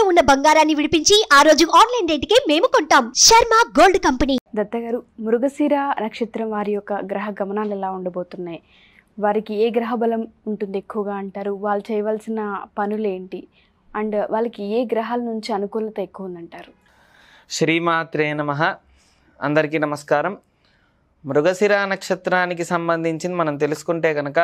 ఇంట్లో ఉన్న బంగారాన్ని విడిపించి ఆ రోజు ఆన్లైన్ రేటుకే మేము కొంటాం శర్మ గోల్డ్ కంపెనీ దత్త గారు మృగశిర నక్షత్రం వారి యొక్క గ్రహ గమనాలు ఎలా ఉండబోతున్నాయి వారికి ఏ గ్రహ బలం ఉంటుంది ఎక్కువగా అంటారు వాళ్ళు చేయవలసిన పనులు ఏంటి అండ్ వాళ్ళకి ఏ గ్రహాల నుంచి అనుకూలత ఎక్కువ ఉందంటారు శ్రీమాత్రే నమ అందరికీ నమస్కారం మృగశిర నక్షత్రానికి సంబంధించింది మనం తెలుసుకుంటే కనుక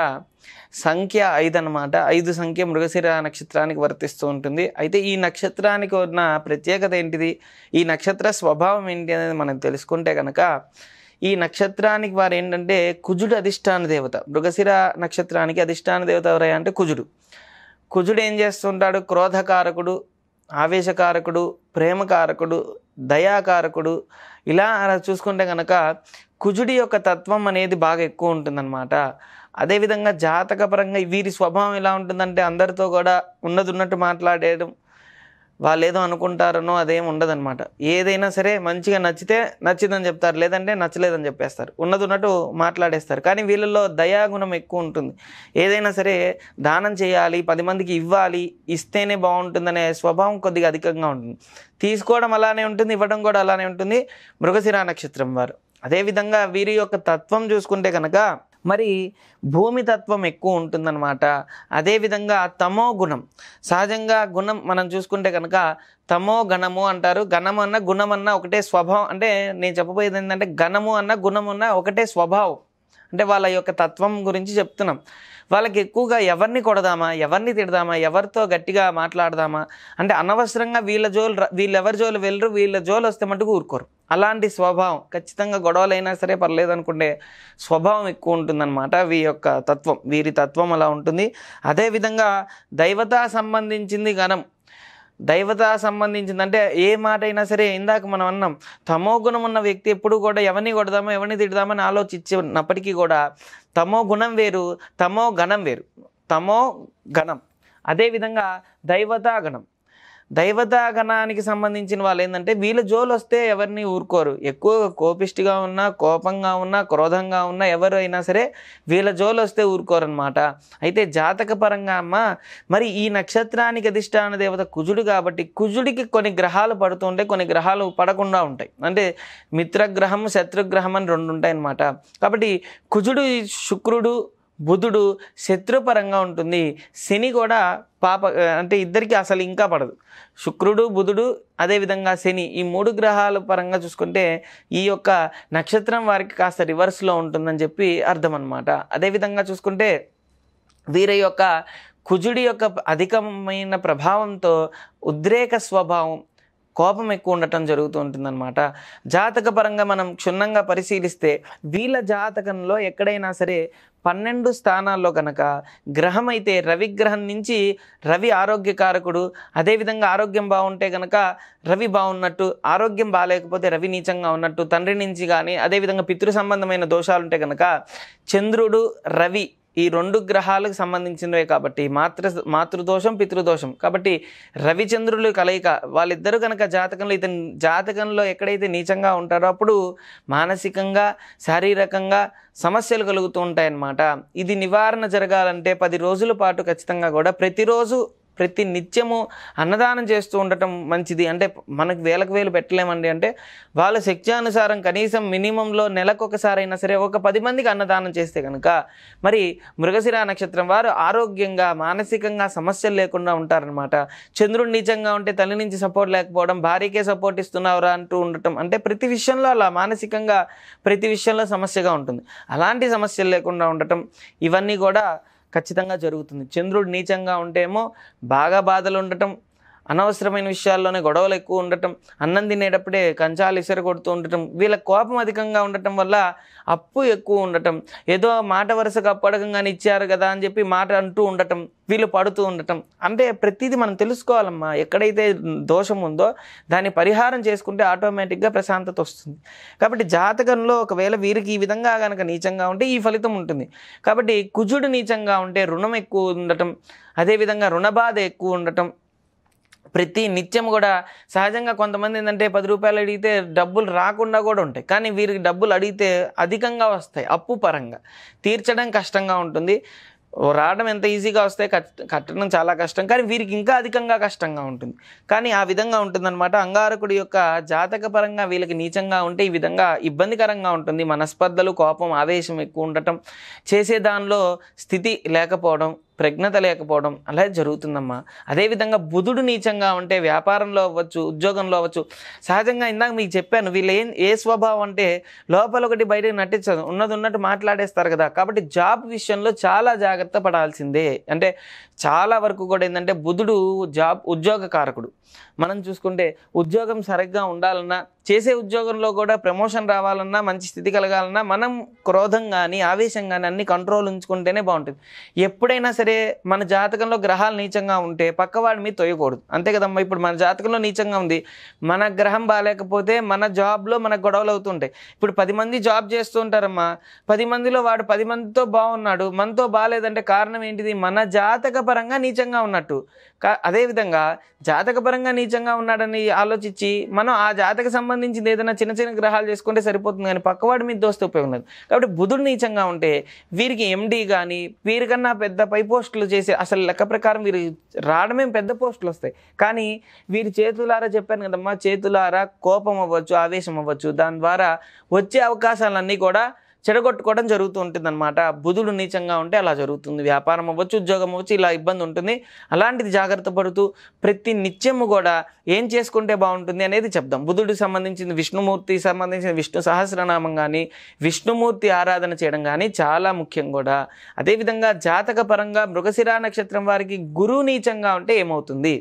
సంఖ్య ఐదు అనమాట ఐదు సంఖ్య మృగశిర నక్షత్రానికి వర్తిస్తూ ఉంటుంది అయితే ఈ నక్షత్రానికి ఉన్న ప్రత్యేకత ఏంటిది ఈ నక్షత్ర స్వభావం ఏంటి అనేది మనం తెలుసుకుంటే కనుక ఈ నక్షత్రానికి వారు ఏంటంటే కుజుడు అధిష్టాన దేవత మృగశిర నక్షత్రానికి అధిష్టాన దేవత ఎవరయ్యా అంటే కుజుడు కుజుడు ఏం చేస్తుంటాడు క్రోధకారకుడు ఆవేశకారకుడు ప్రేమకారకుడు దయాకారకుడు ఇలా చూసుకుంటే కనుక కుజుడి యొక్క తత్వం అనేది బాగా ఎక్కువ ఉంటుందన్నమాట అదేవిధంగా జాతకపరంగా వీరి స్వభావం ఎలా ఉంటుందంటే అందరితో కూడా ఉన్నది ఉన్నట్టు మాట్లాడేయడం వాళ్ళు ఏదో అనుకుంటారనో అదేం ఉండదన్నమాట ఏదైనా సరే మంచిగా నచ్చితే నచ్చిందని చెప్తారు లేదంటే నచ్చలేదని చెప్పేస్తారు ఉన్నది ఉన్నట్టు మాట్లాడేస్తారు కానీ వీళ్ళల్లో దయాగుణం ఎక్కువ ఉంటుంది ఏదైనా సరే దానం చేయాలి పది మందికి ఇవ్వాలి ఇస్తేనే బాగుంటుందనే స్వభావం కొద్దిగా అధికంగా ఉంటుంది తీసుకోవడం అలానే ఉంటుంది ఇవ్వడం కూడా అలానే ఉంటుంది మృగశిరా నక్షత్రం వారు అదేవిధంగా వీరి యొక్క తత్వం చూసుకుంటే కనుక మరి భూమి తత్వం ఎక్కువ ఉంటుందన్నమాట అదేవిధంగా తమో గుణం సహజంగా గుణం మనం చూసుకుంటే కనుక తమో గణము అంటారు గణం గుణమన్నా ఒకటే స్వభావం అంటే నేను చెప్పబోయేది ఏంటంటే గణము అన్న గుణం ఒకటే స్వభావం అంటే వాళ్ళ యొక్క తత్వం గురించి చెప్తున్నాం వాళ్ళకి ఎక్కువగా ఎవరిని కొడదామా ఎవరిని తిడదామా ఎవరితో గట్టిగా మాట్లాడదామా అంటే అనవసరంగా వీళ్ళ జోలు వీళ్ళెవరి జోలు వెళ్ళరు వీళ్ళ జోలు వస్తే మటుకు ఊరుకోరు అలాంటి స్వభావం ఖచ్చితంగా గొడవలైనా సరే పర్లేదు అనుకుంటే స్వభావం ఎక్కువ ఉంటుందన్నమాట వీ యొక్క తత్వం వీరి తత్వం అలా ఉంటుంది అదేవిధంగా దైవతా సంబంధించింది గణం దైవత సంబంధించింది అంటే ఏ మాట అయినా సరే ఇందాక మనం అన్నాం తమో గుణం ఉన్న వ్యక్తి ఎప్పుడు కూడా ఎవరిని కొడదామో ఎవరిని తిడదామని ఆలోచించినప్పటికీ కూడా తమో గుణం వేరు తమో గణం వేరు తమో గణం అదేవిధంగా దైవతా గణం దైవతాగణానికి సంబంధించిన వాళ్ళు ఏంటంటే వీళ్ళ జోలు వస్తే ఎవరిని ఊరుకోరు ఎక్కువగా కోపిష్టిగా ఉన్నా కోపంగా ఉన్నా క్రోధంగా ఉన్నా ఎవరైనా సరే వీళ్ళ జోలు వస్తే ఊరుకోరనమాట అయితే జాతక పరంగా అమ్మ మరి ఈ నక్షత్రానికి అధిష్టాన దేవత కుజుడు కాబట్టి కుజుడికి కొన్ని గ్రహాలు పడుతుంటాయి కొన్ని గ్రహాలు పడకుండా ఉంటాయి అంటే మిత్రగ్రహం శత్రుగ్రహం అని రెండు ఉంటాయన్నమాట కాబట్టి కుజుడు శుక్రుడు బుధుడు శత్రుపరంగా ఉంటుంది శని కూడా పాప అంటే ఇద్దరికి అసలు ఇంకా పడదు శుక్రుడు బుధుడు అదేవిధంగా శని ఈ మూడు గ్రహాల పరంగా చూసుకుంటే ఈ యొక్క నక్షత్రం వారికి కాస్త రివర్స్లో ఉంటుందని చెప్పి అర్థం అనమాట అదేవిధంగా చూసుకుంటే వీరి యొక్క కుజుడి యొక్క అధికమైన ప్రభావంతో ఉద్రేక స్వభావం కోపం ఎక్కువ ఉండటం జరుగుతూ ఉంటుందన్నమాట జాతక పరంగా మనం క్షుణ్ణంగా పరిశీలిస్తే వీళ్ళ జాతకంలో ఎక్కడైనా సరే పన్నెండు స్థానాల్లో కనుక గ్రహం అయితే రవి గ్రహం నుంచి రవి ఆరోగ్యకారకుడు అదేవిధంగా ఆరోగ్యం బాగుంటే కనుక రవి బాగున్నట్టు ఆరోగ్యం బాగాలేకపోతే రవి నీచంగా ఉన్నట్టు తండ్రి నుంచి కానీ అదేవిధంగా పితృ సంబంధమైన దోషాలు ఉంటే కనుక చంద్రుడు రవి ఈ రెండు గ్రహాలకు సంబంధించినవే కాబట్టి మాతృ మాతృదోషం పితృదోషం కాబట్టి రవిచంద్రులు కలయిక వాళ్ళిద్దరూ కనుక జాతకంలో ఇతని జాతకంలో ఎక్కడైతే నీచంగా ఉంటారో అప్పుడు మానసికంగా శారీరకంగా సమస్యలు కలుగుతూ ఉంటాయన్నమాట ఇది నివారణ జరగాలంటే పది రోజుల పాటు ఖచ్చితంగా కూడా ప్రతిరోజు ప్రతి నిత్యము అన్నదానం చేస్తూ ఉండటం మంచిది అంటే మనకు వేలకు వేలు పెట్టలేమండి అంటే వాళ్ళ శక్త్యానుసారం కనీసం మినిమంలో నెలకొకసారైనా సరే ఒక పది మందికి అన్నదానం చేస్తే కనుక మరి మృగశిర నక్షత్రం వారు ఆరోగ్యంగా మానసికంగా సమస్యలు లేకుండా ఉంటారనమాట చంద్రుడు నీచంగా ఉంటే తల్లి నుంచి సపోర్ట్ లేకపోవడం భార్యకే సపోర్ట్ ఇస్తున్నావురా అంటూ ఉండటం అంటే ప్రతి విషయంలో అలా మానసికంగా ప్రతి విషయంలో సమస్యగా ఉంటుంది అలాంటి సమస్యలు లేకుండా ఉండటం ఇవన్నీ కూడా ఖచ్చితంగా జరుగుతుంది చంద్రుడు నీచంగా ఉంటేమో బాగా బాధలు ఉండటం అనవసరమైన విషయాల్లోనే గొడవలు ఎక్కువ ఉండటం అన్నం తినేటప్పుడే కంచాలు కొడుతూ ఉండటం వీళ్ళ కోపం అధికంగా ఉండటం వల్ల అప్పు ఎక్కువ ఉండటం ఏదో మాట వరుసగా అప్పడకంగానే ఇచ్చారు కదా అని చెప్పి మాట అంటూ ఉండటం వీళ్ళు పడుతూ ఉండటం అంటే ప్రతిదీ మనం తెలుసుకోవాలమ్మా ఎక్కడైతే దోషం ఉందో దాన్ని పరిహారం చేసుకుంటే ఆటోమేటిక్గా ప్రశాంతత వస్తుంది కాబట్టి జాతకంలో ఒకవేళ వీరికి ఈ విధంగా కనుక నీచంగా ఉంటే ఈ ఫలితం ఉంటుంది కాబట్టి కుజుడు నీచంగా ఉంటే రుణం ఎక్కువ ఉండటం అదేవిధంగా రుణబాధ ఎక్కువ ఉండటం ప్రతి నిత్యం కూడా సహజంగా కొంతమంది ఏంటంటే పది రూపాయలు అడిగితే డబ్బులు రాకుండా కూడా ఉంటాయి కానీ వీరికి డబ్బులు అడిగితే అధికంగా వస్తాయి అప్పు పరంగా తీర్చడం కష్టంగా ఉంటుంది రావడం ఎంత ఈజీగా వస్తే కట్టడం చాలా కష్టం కానీ వీరికి ఇంకా అధికంగా కష్టంగా ఉంటుంది కానీ ఆ విధంగా ఉంటుందన్నమాట అంగారకుడి యొక్క జాతక పరంగా వీళ్ళకి నీచంగా ఉంటే ఈ విధంగా ఇబ్బందికరంగా ఉంటుంది మనస్పర్ధలు కోపం ఆవేశం ఎక్కువ ఉండటం చేసే దానిలో స్థితి లేకపోవడం ప్రజ్ఞత లేకపోవడం అలా జరుగుతుందమ్మా అదేవిధంగా బుధుడు నీచంగా ఉంటే వ్యాపారంలో అవ్వచ్చు ఉద్యోగంలో అవ్వచ్చు సహజంగా ఇందాక మీకు చెప్పాను వీళ్ళు ఏం ఏ స్వభావం అంటే లోపల ఒకటి బయటకు నటించదు ఉన్నది ఉన్నట్టు మాట్లాడేస్తారు కదా కాబట్టి జాబ్ విషయంలో చాలా జాగ్రత్త పడాల్సిందే అంటే చాలా వరకు కూడా ఏంటంటే బుధుడు జాబ్ ఉద్యోగ కారకుడు మనం చూసుకుంటే ఉద్యోగం సరిగ్గా ఉండాలన్నా చేసే ఉద్యోగంలో కూడా ప్రమోషన్ రావాలన్నా మంచి స్థితి కలగాలన్నా మనం క్రోధం కానీ ఆవేశం కానీ అన్ని కంట్రోల్ ఉంచుకుంటేనే బాగుంటుంది ఎప్పుడైనా సరే మన జాతకంలో గ్రహాలు నీచంగా ఉంటే పక్కవాడి మీద తొయ్యకూడదు అంతే కదమ్మా ఇప్పుడు మన జాతకంలో నీచంగా ఉంది మన గ్రహం బాగాలేకపోతే మన జాబ్లో మనకు గొడవలు అవుతుంటాయి ఇప్పుడు పది మంది జాబ్ చేస్తూ ఉంటారమ్మా పది మందిలో వాడు పది మందితో బాగున్నాడు మనతో బాగాలేదంటే కారణం ఏంటిది మన జాతక పరంగా నీచంగా ఉన్నట్టు అదేవిధంగా జాతకపరంగా నీచంగా ఉన్నాడని ఆలోచించి మనం ఆ జాతక సంబంధం సంబంధించింది ఏదైనా చిన్న చిన్న గ్రహాలు చేసుకుంటే సరిపోతుంది కానీ పక్కవాడి మీద దోస్తే ఉపయోగం లేదు కాబట్టి బుధుడు నీచంగా ఉంటే వీరికి ఎండీ కానీ వీరికన్నా పెద్ద పై పోస్టులు చేసే అసలు లెక్క ప్రకారం వీరు రావడమేం పెద్ద పోస్టులు వస్తాయి కానీ వీరి చేతులారా చెప్పాను కదమ్మా చేతులారా కోపం అవ్వచ్చు ఆవేశం అవ్వచ్చు దాని ద్వారా వచ్చే అవకాశాలన్నీ కూడా చెడగొట్టుకోవడం జరుగుతూ ఉంటుంది అనమాట బుధుడు నీచంగా ఉంటే అలా జరుగుతుంది వ్యాపారం అవ్వచ్చు ఉద్యోగం అవ్వచ్చు ఇలా ఇబ్బంది ఉంటుంది అలాంటిది జాగ్రత్త పడుతూ ప్రతి నిత్యము కూడా ఏం చేసుకుంటే బాగుంటుంది అనేది చెప్దాం బుధుడికి సంబంధించిన విష్ణుమూర్తి సంబంధించిన విష్ణు సహస్రనామం కానీ విష్ణుమూర్తి ఆరాధన చేయడం కానీ చాలా ముఖ్యం కూడా అదేవిధంగా జాతక పరంగా మృగశిరా నక్షత్రం వారికి గురువు నీచంగా ఉంటే ఏమవుతుంది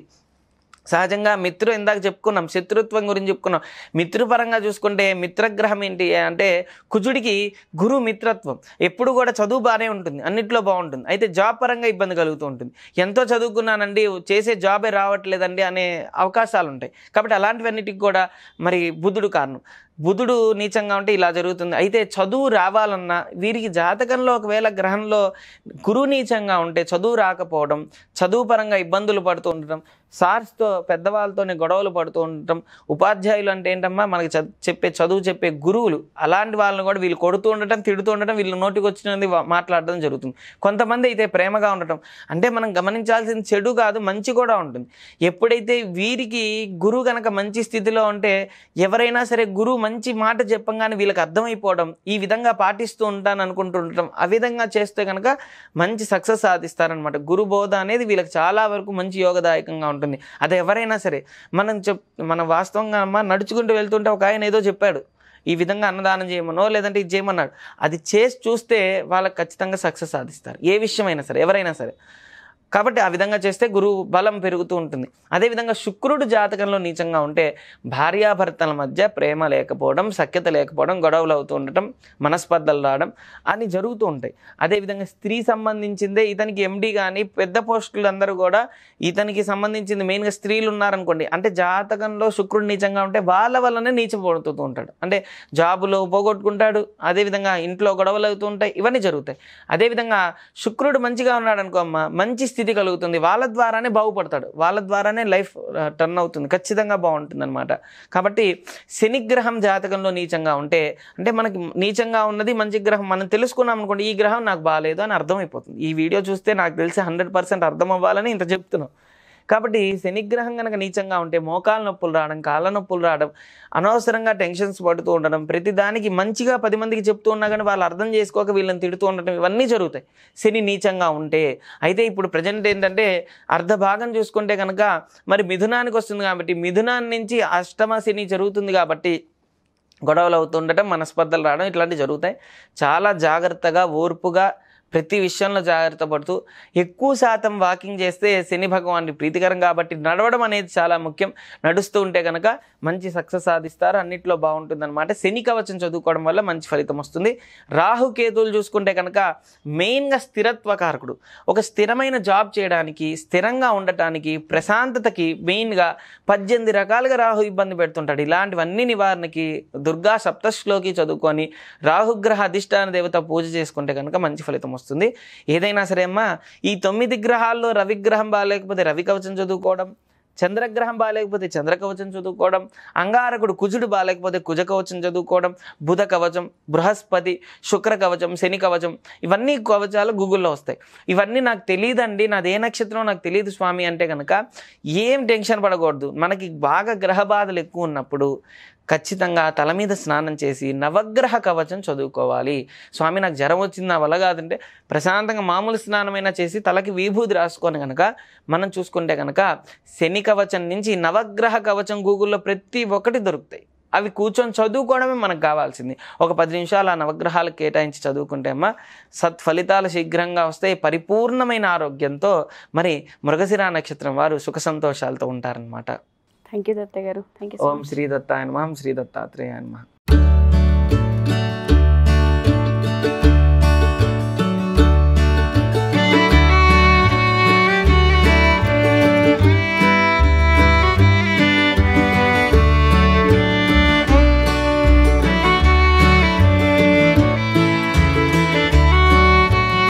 సహజంగా మిత్రు ఇందాక చెప్పుకున్నాం శత్రుత్వం గురించి చెప్పుకున్నాం మిత్రుపరంగా చూసుకుంటే మిత్రగ్రహం ఏంటి అంటే కుజుడికి గురు మిత్రత్వం ఎప్పుడు కూడా చదువు బాగానే ఉంటుంది అన్నిట్లో బాగుంటుంది అయితే జాబ్ పరంగా ఇబ్బంది కలుగుతూ ఉంటుంది ఎంతో చదువుకున్నానండి చేసే జాబే రావట్లేదండి అనే అవకాశాలు ఉంటాయి కాబట్టి అలాంటివన్నిటికి కూడా మరి బుద్ధుడు కారణం బుధుడు నీచంగా ఉంటే ఇలా జరుగుతుంది అయితే చదువు రావాలన్నా వీరికి జాతకంలో ఒకవేళ గ్రహంలో గురువు నీచంగా ఉంటే చదువు రాకపోవడం చదువు పరంగా ఇబ్బందులు పడుతూ ఉండటం సార్స్తో పెద్దవాళ్ళతోనే గొడవలు పడుతూ ఉండటం ఉపాధ్యాయులు అంటే ఏంటమ్మా మనకి చెప్పే చదువు చెప్పే గురువులు అలాంటి వాళ్ళని కూడా వీళ్ళు కొడుతూ ఉండటం తిడుతూ ఉండటం వీళ్ళు నోటికి వచ్చినది మాట్లాడడం జరుగుతుంది కొంతమంది అయితే ప్రేమగా ఉండటం అంటే మనం గమనించాల్సింది చెడు కాదు మంచి కూడా ఉంటుంది ఎప్పుడైతే వీరికి గురువు కనుక మంచి స్థితిలో ఉంటే ఎవరైనా సరే గురువు మంచి మాట చెప్పంగానే వీళ్ళకి అర్థమైపోవడం ఈ విధంగా పాటిస్తూ ఉంటాను అనుకుంటుండటం ఆ విధంగా చేస్తే కనుక మంచి సక్సెస్ సాధిస్తారనమాట గురు బోధ అనేది వీళ్ళకి చాలా వరకు మంచి యోగదాయకంగా ఉంటుంది అది ఎవరైనా సరే మనం చెప్ మనం వాస్తవంగా అమ్మ నడుచుకుంటూ వెళ్తుంటే ఒక ఆయన ఏదో చెప్పాడు ఈ విధంగా అన్నదానం చేయమనో లేదంటే ఇది చేయమన్నాడు అది చేసి చూస్తే వాళ్ళకి ఖచ్చితంగా సక్సెస్ సాధిస్తారు ఏ విషయమైనా సరే ఎవరైనా సరే కాబట్టి ఆ విధంగా చేస్తే గురు బలం పెరుగుతూ ఉంటుంది అదేవిధంగా శుక్రుడు జాతకంలో నీచంగా ఉంటే భార్యాభర్తల మధ్య ప్రేమ లేకపోవడం సఖ్యత లేకపోవడం గొడవలు అవుతూ ఉండటం మనస్పర్ధలు రావడం అని జరుగుతూ ఉంటాయి అదేవిధంగా స్త్రీ సంబంధించిందే ఇతనికి ఎండి కానీ పెద్ద పోస్టులు అందరూ కూడా ఇతనికి సంబంధించింది మెయిన్గా స్త్రీలు ఉన్నారనుకోండి అంటే జాతకంలో శుక్రుడు నీచంగా ఉంటే వాళ్ళ వల్లనే నీచపడుతూ ఉంటాడు అంటే జాబులో పోగొట్టుకుంటాడు అదేవిధంగా ఇంట్లో గొడవలు అవుతూ ఉంటాయి ఇవన్నీ జరుగుతాయి అదేవిధంగా శుక్రుడు మంచిగా ఉన్నాడు అనుకో అమ్మ మంచి స్థితి కలుగుతుంది వాళ్ళ ద్వారానే బాగుపడతాడు వాళ్ళ ద్వారానే లైఫ్ టర్న్ అవుతుంది ఖచ్చితంగా బాగుంటుంది అనమాట కాబట్టి శనిగ్రహం జాతకంలో నీచంగా ఉంటే అంటే మనకి నీచంగా ఉన్నది మంచి గ్రహం మనం తెలుసుకున్నాం అనుకోండి ఈ గ్రహం నాకు బాగాలేదు అని అర్థమైపోతుంది ఈ వీడియో చూస్తే నాకు తెలిసి హండ్రెడ్ పర్సెంట్ అర్థం అవ్వాలని ఇంత చెప్తున్నాం కాబట్టి శనిగ్రహం కనుక నీచంగా ఉంటే మోకాల నొప్పులు రావడం కాళ్ళ నొప్పులు రావడం అనవసరంగా టెన్షన్స్ పడుతూ ఉండడం ప్రతిదానికి మంచిగా పది మందికి చెప్తూ ఉన్నా కానీ వాళ్ళు అర్థం చేసుకోక వీళ్ళని తిడుతూ ఉండటం ఇవన్నీ జరుగుతాయి శని నీచంగా ఉంటే అయితే ఇప్పుడు ప్రజెంట్ ఏంటంటే అర్ధ భాగం చూసుకుంటే కనుక మరి మిథునానికి వస్తుంది కాబట్టి మిథునాన్ని నుంచి అష్టమ శని జరుగుతుంది కాబట్టి గొడవలు అవుతుండటం మనస్పర్ధలు రావడం ఇట్లాంటివి జరుగుతాయి చాలా జాగ్రత్తగా ఓర్పుగా ప్రతి విషయంలో జాగ్రత్త పడుతూ ఎక్కువ శాతం వాకింగ్ చేస్తే శని భగవాన్ని ప్రీతికరం కాబట్టి నడవడం అనేది చాలా ముఖ్యం నడుస్తూ ఉంటే కనుక మంచి సక్సెస్ సాధిస్తారు అన్నింటిలో బాగుంటుందన్నమాట శని కవచం చదువుకోవడం వల్ల మంచి ఫలితం వస్తుంది రాహుకేతులు చూసుకుంటే కనుక మెయిన్గా స్థిరత్వ కారకుడు ఒక స్థిరమైన జాబ్ చేయడానికి స్థిరంగా ఉండటానికి ప్రశాంతతకి మెయిన్గా పద్దెనిమిది రకాలుగా రాహు ఇబ్బంది పెడుతుంటాడు ఇలాంటివన్నీ నివారణకి దుర్గా సప్తశ్లోకి చదువుకొని రాహుగ్రహ అధిష్టాన దేవత పూజ చేసుకుంటే కనుక మంచి ఫలితం వస్తుంది వస్తుంది ఏదైనా సరే అమ్మా ఈ తొమ్మిది గ్రహాల్లో రవిగ్రహం బాగాలేకపోతే రవి కవచం చదువుకోవడం చంద్రగ్రహం బాగాలేకపోతే చంద్రకవచం చదువుకోవడం అంగారకుడు కుజుడు బాగాలేకపోతే కుజ కవచం చదువుకోవడం బుధ కవచం బృహస్పతి శుక్ర కవచం శని కవచం ఇవన్నీ కవచాలు గూగుల్లో వస్తాయి ఇవన్నీ నాకు తెలియదండి నాది ఏ నక్షత్రం నాకు తెలియదు స్వామి అంటే కనుక ఏం టెన్షన్ పడకూడదు మనకి బాగా గ్రహ బాధలు ఎక్కువ ఉన్నప్పుడు ఖచ్చితంగా తల మీద స్నానం చేసి నవగ్రహ కవచం చదువుకోవాలి స్వామి నాకు జ్వరం వచ్చింది నా వల్ల కాదంటే ప్రశాంతంగా మామూలు స్నానమైనా చేసి తలకి విభూతి రాసుకొని కనుక మనం చూసుకుంటే కనుక శని కవచం నుంచి నవగ్రహ కవచం గూగుల్లో ప్రతి ఒక్కటి దొరుకుతాయి అవి కూర్చొని చదువుకోవడమే మనకు కావాల్సింది ఒక పది నిమిషాలు ఆ నవగ్రహాలు కేటాయించి చదువుకుంటే అమ్మ సత్ఫలితాలు శీఘ్రంగా వస్తాయి పరిపూర్ణమైన ఆరోగ్యంతో మరి మృగశిరా నక్షత్రం వారు సుఖ సంతోషాలతో ఉంటారనమాట thank you Datta garu thank you ओम श्री दत्ता नमः श्री दत्तात्रेय नमः